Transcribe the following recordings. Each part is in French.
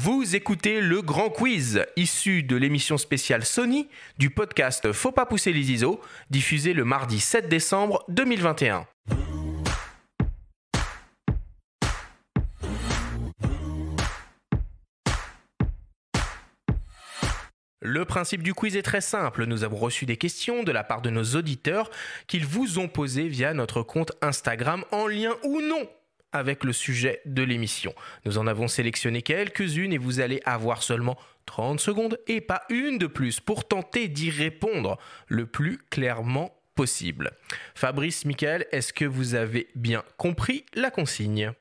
Vous écoutez le grand quiz, issu de l'émission spéciale Sony du podcast Faut pas pousser les ISO, diffusé le mardi 7 décembre 2021. Le principe du quiz est très simple. Nous avons reçu des questions de la part de nos auditeurs qu'ils vous ont posées via notre compte Instagram en lien ou non avec le sujet de l'émission. Nous en avons sélectionné quelques-unes et vous allez avoir seulement 30 secondes et pas une de plus pour tenter d'y répondre le plus clairement possible. Fabrice, Michael, est-ce que vous avez bien compris la consigne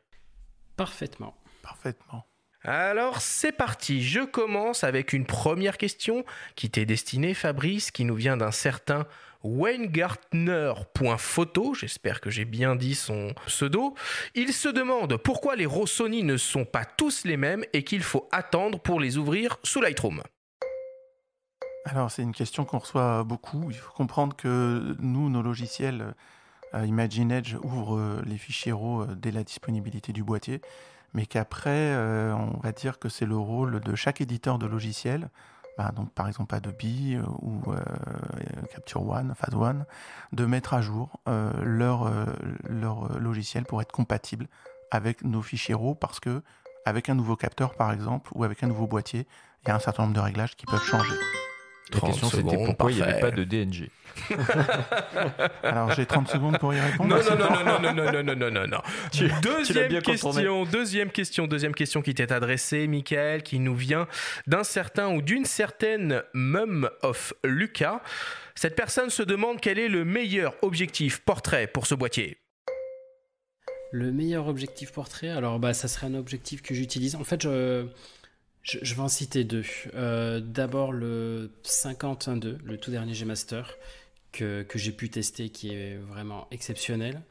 Parfaitement. Parfaitement. Alors c'est parti, je commence avec une première question qui t'est destinée Fabrice, qui nous vient d'un certain Weingartner.photo, j'espère que j'ai bien dit son pseudo, il se demande pourquoi les Rossoni ne sont pas tous les mêmes et qu'il faut attendre pour les ouvrir sous Lightroom. Alors c'est une question qu'on reçoit beaucoup. Il faut comprendre que nous, nos logiciels euh, Imagine Edge ouvrent euh, les fichiers RAW euh, dès la disponibilité du boîtier mais qu'après, euh, on va dire que c'est le rôle de chaque éditeur de logiciel, bah, donc par exemple Adobe euh, ou euh, Capture One, Phase One, de mettre à jour leur, logiciel pour être compatible avec nos fichiers RAW parce que avec un nouveau capteur par exemple ou avec un nouveau boîtier, il y a un certain nombre de réglages qui peuvent changer. La question c'était pourquoi il n'y avait pas de DNG. Alors j'ai 30 secondes pour y répondre. Non, non, non, non, non, non, non, non, non, Deuxième question, deuxième question, deuxième question qui t'est adressée, Michael, qui nous vient d'un certain ou d'une certaine Mum of Lucas. Cette personne se demande quel est le meilleur objectif portrait pour ce boîtier. Le meilleur objectif portrait, alors bah, ça serait un objectif que j'utilise. En fait, je, je, vais en citer deux. Euh, d'abord le 50-1-2, le tout dernier G-Master que, que j'ai pu tester, qui est vraiment exceptionnel.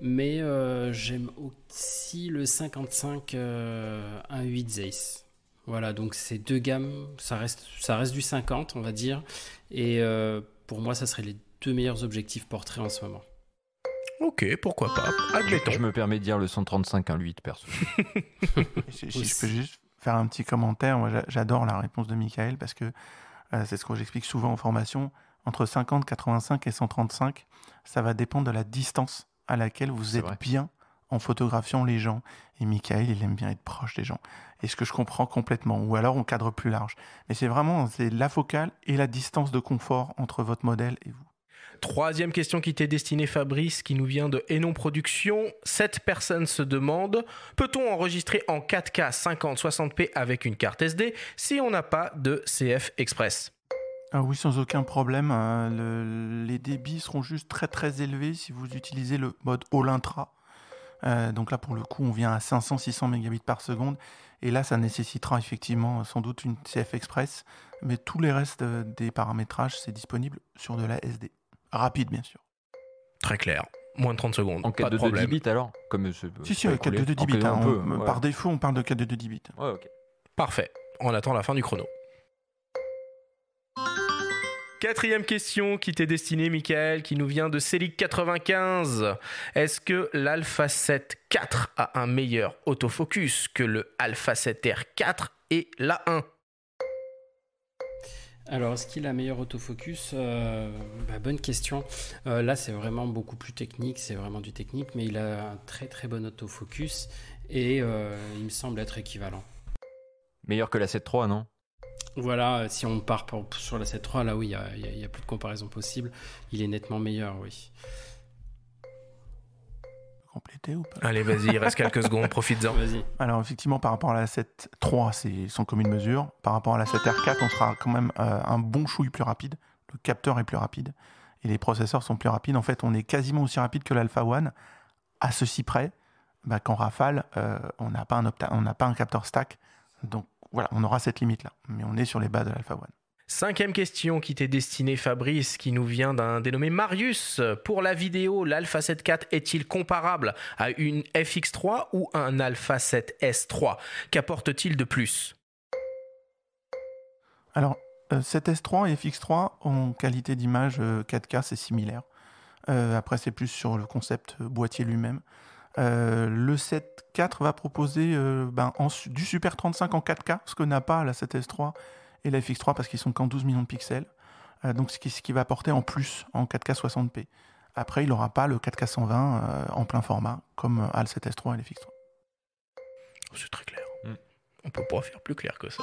Mais euh, j'aime aussi le 55 1 8 Zeiss. Voilà, donc ces deux gammes, ça reste, ça reste du 50, on va dire. Et euh, pour moi, ça serait les deux meilleurs objectifs portraits en ce moment. Ok, pourquoi pas. Admettons. Je me permets de dire le 135 8 perso. si je peux juste faire un petit commentaire. Moi, j'adore la réponse de Michael parce que euh, c'est ce que j'explique souvent en formation. Entre 50, 85 et 135, ça va dépendre de la distance à laquelle vous êtes bien en photographiant les gens. Et Michael, il aime bien être proche des gens. Et ce que je comprends complètement. Ou alors on cadre plus large. Mais c'est vraiment c'est la focale et la distance de confort entre votre modèle et vous. Troisième question qui t'est destinée, Fabrice, qui nous vient de Enon Production. Cette personne se demande peut-on enregistrer en 4K 50 60p avec une carte SD si on n'a pas de CF Express ah oui, sans aucun problème. Euh, les débits seront juste très très élevés si vous utilisez le mode All-Intra. Euh, donc là, pour le coup, on vient à 500-600 mégabits par seconde. Et là, ça nécessitera effectivement sans doute une CF Express. Mais tous les restes euh, des paramétrages, c'est disponible sur de la SD. Rapide, bien sûr. Très clair. Moins de 30 secondes. En 4 de, alors comme Si, si, 4 de 10 bits. Hein, par défaut, on parle de 4 de 10 bits. Parfait. On attend la fin du chrono. Quatrième question qui t'est destinée, Michael, qui nous vient de Celic95. Est-ce que l'Alpha 7 4 a un meilleur autofocus que le Alpha 7 R4 et l'A1 alors, est-ce qu'il a meilleur autofocus euh, bah, Bonne question. Euh, là, c'est vraiment beaucoup plus technique, c'est vraiment du technique, mais il a un très très bon autofocus et euh, il me semble être équivalent. Meilleur que la 7.3, non Voilà, si on part sur la 7.3, là oui, il n'y a, plus de comparaison possible. Il est nettement meilleur, oui. Allez, vas-y, il reste quelques secondes, profite en Vas-y. Alors, effectivement, par rapport à la 3, c'est sans commune mesure. Par rapport à la 7R4, on sera quand même euh, un bon chouille plus rapide. Le capteur est plus rapide et les processeurs sont plus rapides. En fait, on est quasiment aussi rapide que l'Alpha One, à ceci près bah, qu'en Rafale, euh, on n'a pas, un pas un capteur stack. Donc voilà, on aura cette limite-là. Mais on est sur les bas de l'Alpha One. Cinquième question qui t'est destinée, Fabrice, qui nous vient d'un dénommé Marius. Pour la vidéo, l'Alpha 7 IV est-il comparable à une FX3 ou un Alpha 7S3 Qu'apporte-t-il de plus Alors, 7S3 euh, et FX3 en qualité d'image 4K, euh, c'est similaire. Euh, après, c'est plus sur le concept boîtier lui-même. Le le 4 va proposer ben, du Super 35 en 4K, ce que n'a pas la 7S3 et la FX3 parce qu'ils sont qu'en 12 millions de pixels. Euh, donc ce qui, va apporter en plus en 4K 60p. Après, il n'aura pas le 4K 120 euh, en plein format comme euh, Al 7S3 et lfx 3 C'est très clair. On mm. On peut pas faire plus clair que ça.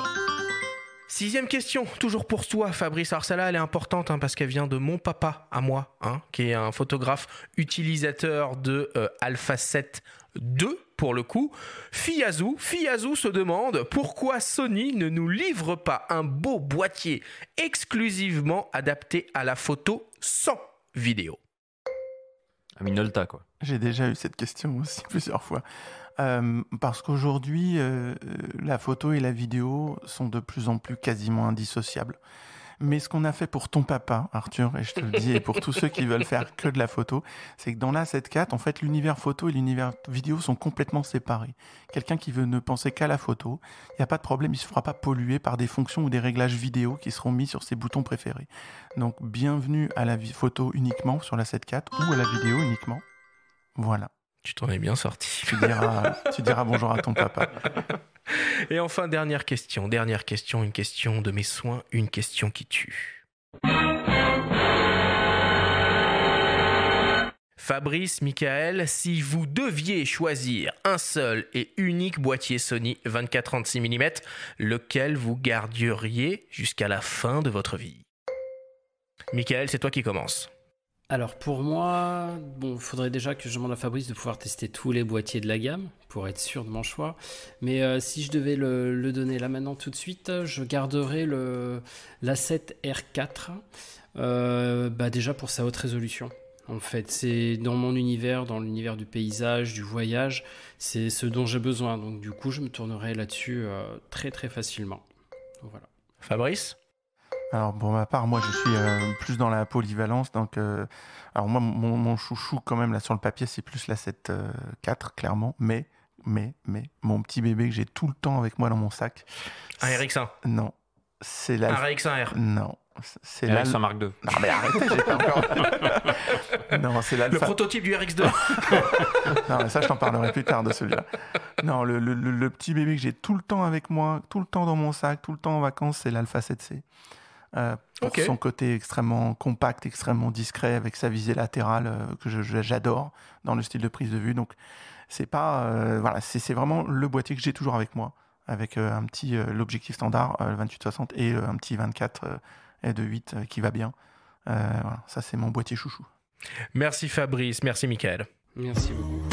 Sixième question, toujours pour toi, Fabrice. Alors celle elle est importante hein, parce qu'elle vient de mon papa à moi, hein, qui est un photographe utilisateur de Alpha 7 II pour le coup. Fiyazou, se demande pourquoi Sony ne nous livre pas un beau boîtier exclusivement adapté à la photo sans vidéo. Ah, quoi. J'ai déjà eu cette question aussi plusieurs fois. Euh, parce qu'aujourd'hui, euh, euh, la photo et la vidéo sont de plus en plus quasiment indissociables. Mais ce qu'on a fait pour ton papa, Arthur, et je te le dis, et pour tous ceux qui veulent faire que de la photo, c'est que dans la 7.4, en fait, l'univers photo et l'univers vidéo sont complètement séparés. Quelqu'un qui veut ne penser qu'à la photo, il n'y a pas de problème, il ne se fera pas polluer par des fonctions ou des réglages vidéo qui seront mis sur ses boutons préférés. Donc, bienvenue à la photo uniquement sur la 7.4 ou à la vidéo uniquement. Voilà. Tu t'en es bien sorti. Tu diras, tu diras bonjour à ton papa. Et enfin, dernière question, dernière question, une question de mes soins, une question qui tue. Fabrice, Michael, si vous deviez choisir un seul et unique boîtier Sony 24-36 mm, lequel vous garderiez jusqu'à la fin de votre vie Michael, c'est toi qui commences. Alors pour moi, bon, faudrait déjà que je demande à Fabrice de pouvoir tester tous les boîtiers de la gamme pour être sûr de mon choix. Mais euh, si je devais le, donner là maintenant tout de suite, je garderais le l'A7 R4. Euh, bah, déjà pour sa haute résolution. En fait, c'est dans mon univers, dans l'univers du paysage, du voyage, c'est ce dont j'ai besoin. Donc du coup, je me tournerai là-dessus euh, très très facilement. Voilà. Fabrice alors pour ma part, moi je suis euh, plus dans la polyvalence. Donc, euh, alors moi mon, chouchou quand même là sur le papier, c'est plus la 7 4 euh, clairement. Mais mais mais mon petit bébé que j'ai tout le temps avec moi dans mon sac. Un RX1. Non, c'est la. Un RX1R. Non. C'est la... RX1 Mark II. Non mais arrêtez, j'ai pas encore. non, c'est l'alpha. Le prototype du RX2. non mais ça je t'en parlerai plus tard de celui-là. Non, le, le, petit bébé que j'ai tout le temps avec moi, tout le temps dans mon sac, tout le temps en vacances, c'est l'alpha 7C. Euh, pour son côté extrêmement compact, extrêmement discret, avec sa visée latérale euh, que j'adore dans le style de prise de vue. Donc c'est pas euh, voilà, c'est vraiment le boîtier que j'ai toujours avec moi, avec un petit l'objectif standard 28-60 et un petit 24 et de 8 qui va bien. Voilà, ça c'est mon boîtier chouchou. Merci Fabrice, merci Michael. Merci beaucoup.